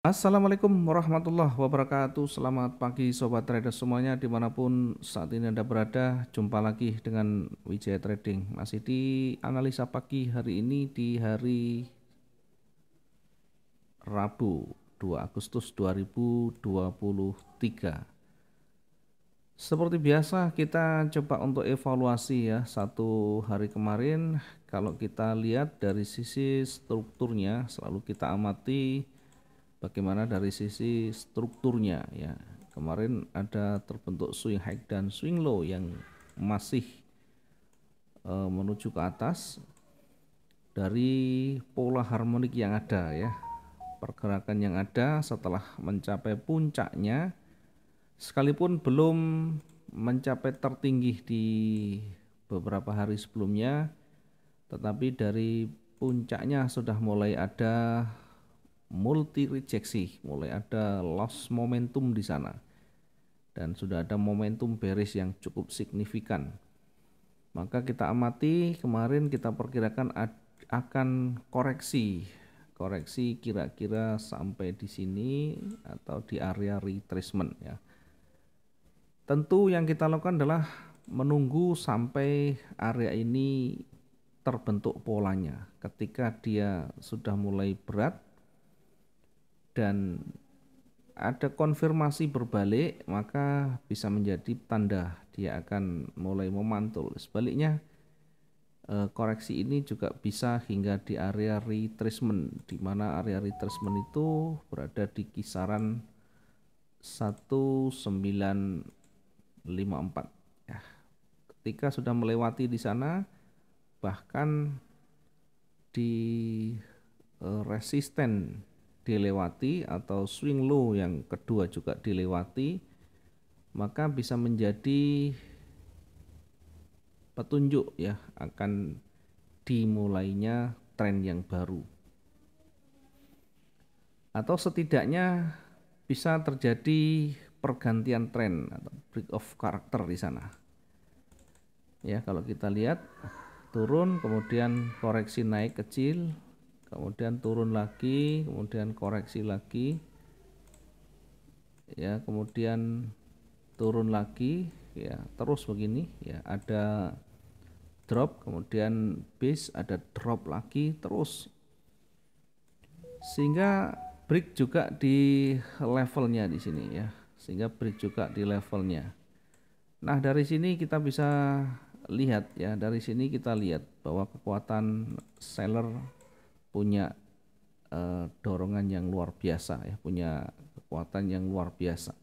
Assalamualaikum warahmatullahi wabarakatuh Selamat pagi Sobat Trader semuanya Dimanapun saat ini Anda berada Jumpa lagi dengan Wijaya Trading Masih di analisa pagi hari ini Di hari Rabu 2 Agustus 2023 Seperti biasa kita coba untuk evaluasi ya Satu hari kemarin Kalau kita lihat dari sisi strukturnya Selalu kita amati bagaimana dari sisi strukturnya ya kemarin ada terbentuk swing high dan swing low yang masih e, menuju ke atas dari pola harmonik yang ada ya pergerakan yang ada setelah mencapai puncaknya sekalipun belum mencapai tertinggi di beberapa hari sebelumnya tetapi dari puncaknya sudah mulai ada multi rejeksi, mulai ada loss momentum di sana. Dan sudah ada momentum bearish yang cukup signifikan. Maka kita amati kemarin kita perkirakan akan koreksi koreksi kira-kira sampai di sini atau di area retracement ya. Tentu yang kita lakukan adalah menunggu sampai area ini terbentuk polanya. Ketika dia sudah mulai berat dan ada konfirmasi berbalik maka bisa menjadi tanda dia akan mulai memantul. Sebaliknya eh, koreksi ini juga bisa hingga di area retracement di mana area retracement itu berada di kisaran 1954 ya. Ketika sudah melewati di sana bahkan di eh, resisten dilewati atau swing low yang kedua juga dilewati maka bisa menjadi petunjuk ya akan dimulainya tren yang baru atau setidaknya bisa terjadi pergantian tren atau break of character di sana ya kalau kita lihat turun kemudian koreksi naik kecil kemudian turun lagi kemudian koreksi lagi ya kemudian turun lagi ya terus begini ya ada drop kemudian base ada drop lagi terus sehingga break juga di levelnya di sini ya sehingga break juga di levelnya nah dari sini kita bisa lihat ya dari sini kita lihat bahwa kekuatan seller punya uh, dorongan yang luar biasa ya, punya kekuatan yang luar biasa.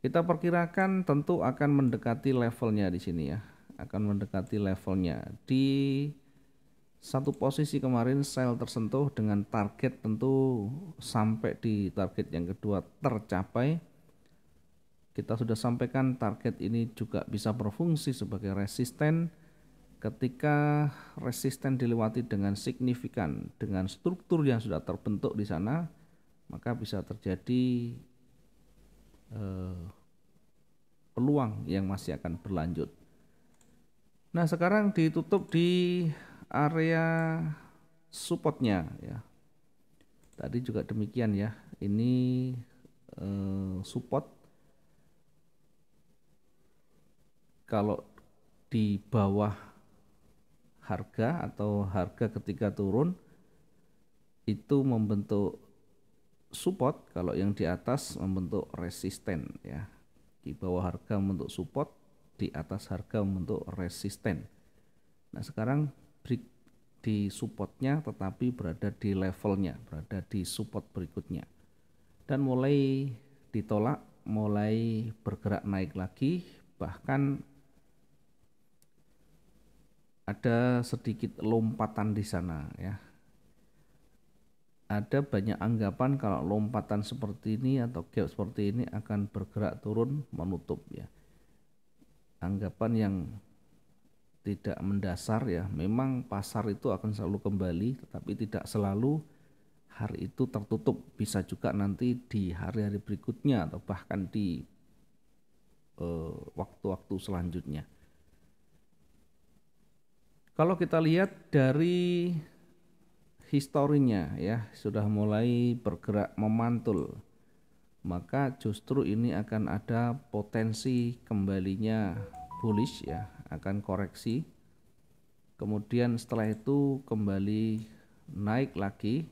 Kita perkirakan tentu akan mendekati levelnya di sini ya, akan mendekati levelnya. Di satu posisi kemarin sel tersentuh dengan target tentu sampai di target yang kedua tercapai. Kita sudah sampaikan target ini juga bisa berfungsi sebagai resisten Ketika resisten dilewati dengan signifikan dengan struktur yang sudah terbentuk di sana, maka bisa terjadi eh, peluang yang masih akan berlanjut. Nah, sekarang ditutup di area supportnya ya. Tadi juga demikian ya. Ini eh, support kalau di bawah harga atau harga ketika turun itu membentuk support kalau yang di atas membentuk resisten ya di bawah harga membentuk support di atas harga membentuk resisten nah sekarang break di supportnya tetapi berada di levelnya berada di support berikutnya dan mulai ditolak mulai bergerak naik lagi bahkan ada sedikit lompatan di sana ya. Ada banyak anggapan kalau lompatan seperti ini atau gap seperti ini akan bergerak turun menutup ya. Anggapan yang tidak mendasar ya. Memang pasar itu akan selalu kembali tetapi tidak selalu hari itu tertutup bisa juga nanti di hari-hari berikutnya atau bahkan di eh, waktu-waktu uh, selanjutnya. Kalau kita lihat dari historinya ya sudah mulai bergerak memantul maka justru ini akan ada potensi kembalinya bullish ya akan koreksi kemudian setelah itu kembali naik lagi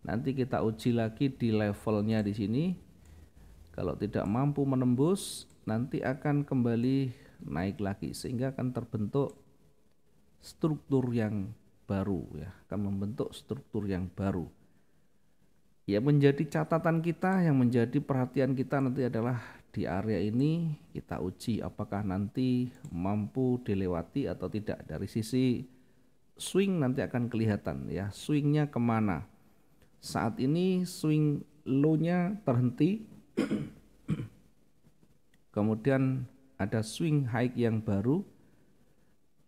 nanti kita uji lagi di levelnya di sini kalau tidak mampu menembus nanti akan kembali naik lagi sehingga akan terbentuk struktur yang baru ya akan membentuk struktur yang baru ya menjadi catatan kita yang menjadi perhatian kita nanti adalah di area ini kita uji apakah nanti mampu dilewati atau tidak dari sisi swing nanti akan kelihatan ya swingnya kemana saat ini swing low-nya terhenti kemudian ada swing high yang baru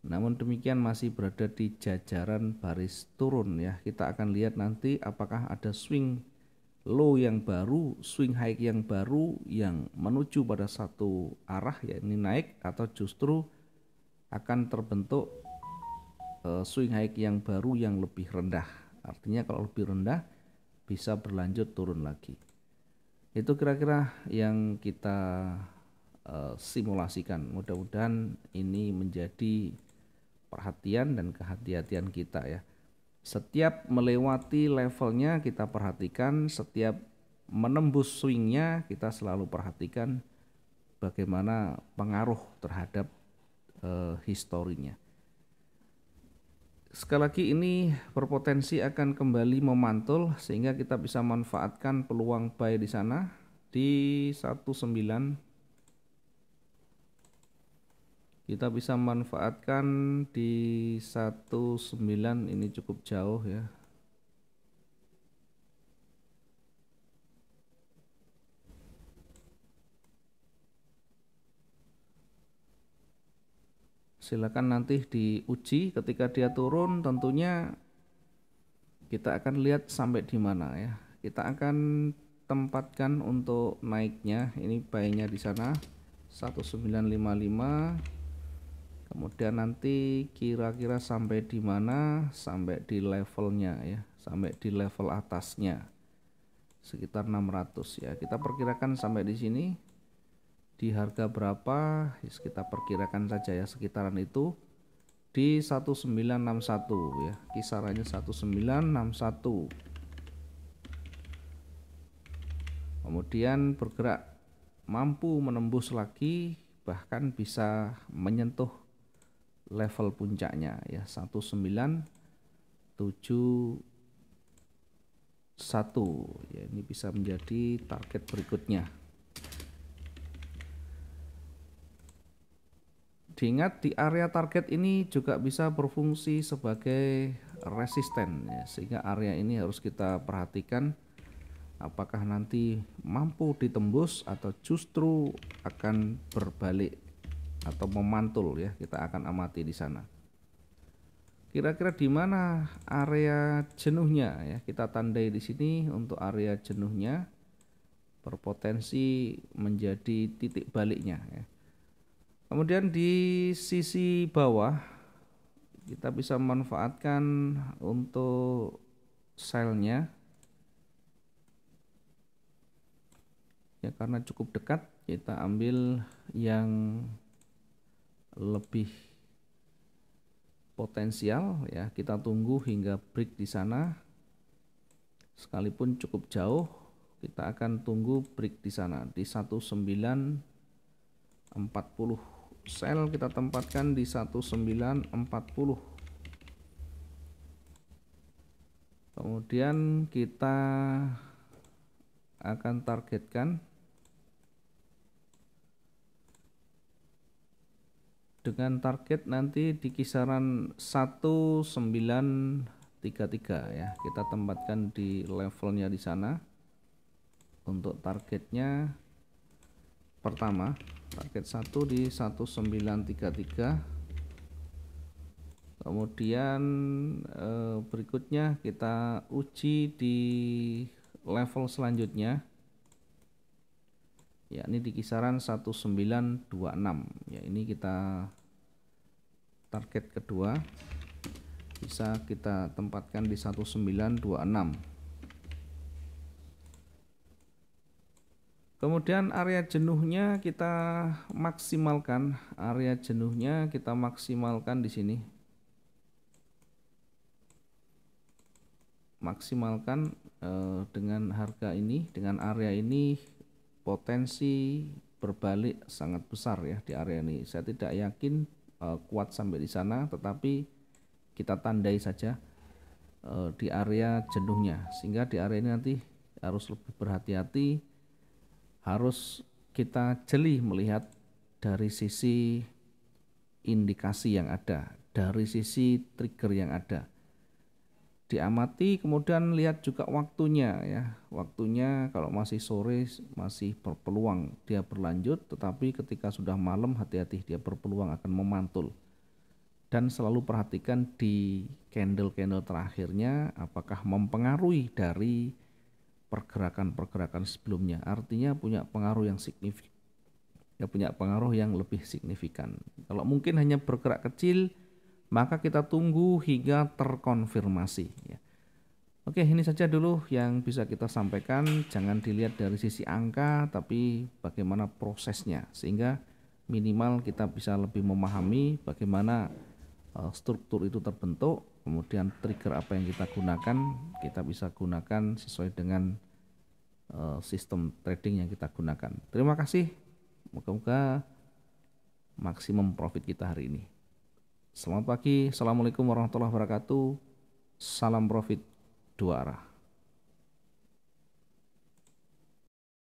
namun demikian masih berada di jajaran baris turun ya. Kita akan lihat nanti apakah ada swing low yang baru, swing high yang baru yang menuju pada satu arah ya ini naik atau justru akan terbentuk eh, swing high yang baru yang lebih rendah. Artinya kalau lebih rendah bisa berlanjut turun lagi. Itu kira-kira yang kita eh, simulasikan. Mudah-mudahan ini menjadi perhatian dan kehati-hatian kita ya. Setiap melewati levelnya kita perhatikan, setiap menembus swingnya kita selalu perhatikan bagaimana pengaruh terhadap uh, historinya. Sekali lagi ini berpotensi akan kembali memantul sehingga kita bisa manfaatkan peluang buy di sana di 19 kita bisa manfaatkan di 19 ini cukup jauh ya silakan nanti diuji ketika dia turun tentunya kita akan lihat sampai di mana ya kita akan tempatkan untuk naiknya ini bayinya di sana 1955 kemudian nanti kira-kira sampai di mana sampai di levelnya ya sampai di level atasnya sekitar 600 ya kita perkirakan sampai di sini di harga berapa ya, kita perkirakan saja ya sekitaran itu di 1961 ya kisarannya 1961 kemudian bergerak mampu menembus lagi bahkan bisa menyentuh level puncaknya ya 1971 ya ini bisa menjadi target berikutnya diingat di area target ini juga bisa berfungsi sebagai resisten ya, sehingga area ini harus kita perhatikan apakah nanti mampu ditembus atau justru akan berbalik atau memantul ya kita akan amati di sana kira-kira di mana area jenuhnya ya kita tandai di sini untuk area jenuhnya berpotensi menjadi titik baliknya ya. kemudian di sisi bawah kita bisa manfaatkan untuk selnya ya karena cukup dekat kita ambil yang lebih potensial ya kita tunggu hingga break di sana sekalipun cukup jauh kita akan tunggu break di sana di 1940 sel kita tempatkan di 1940 kemudian kita akan targetkan dengan target nanti di kisaran 1933 ya. Kita tempatkan di levelnya di sana. Untuk targetnya pertama, target 1 di 1933. Kemudian eh, berikutnya kita uji di level selanjutnya yakni di kisaran 1926 ya ini kita target kedua bisa kita tempatkan di 1926 kemudian area jenuhnya kita maksimalkan area jenuhnya kita maksimalkan di sini maksimalkan eh, dengan harga ini dengan area ini potensi berbalik sangat besar ya di area ini saya tidak yakin uh, kuat sampai di sana tetapi kita tandai saja uh, di area jenuhnya sehingga di area ini nanti harus lebih berhati-hati harus kita jeli melihat dari sisi indikasi yang ada dari sisi trigger yang ada diamati kemudian lihat juga waktunya ya waktunya kalau masih sore masih berpeluang dia berlanjut tetapi ketika sudah malam hati-hati dia berpeluang akan memantul dan selalu perhatikan di candle-candle terakhirnya apakah mempengaruhi dari pergerakan-pergerakan sebelumnya artinya punya pengaruh yang signifikan ya punya pengaruh yang lebih signifikan kalau mungkin hanya bergerak kecil maka kita tunggu hingga terkonfirmasi. Ya. Oke, ini saja dulu yang bisa kita sampaikan. Jangan dilihat dari sisi angka, tapi bagaimana prosesnya, sehingga minimal kita bisa lebih memahami bagaimana eh, struktur itu terbentuk, kemudian trigger apa yang kita gunakan, kita bisa gunakan sesuai dengan eh, sistem trading yang kita gunakan. Terima kasih, moga-moga maksimum profit kita hari ini. Selamat pagi, Assalamualaikum warahmatullahi wabarakatuh. Salam profit dua arah.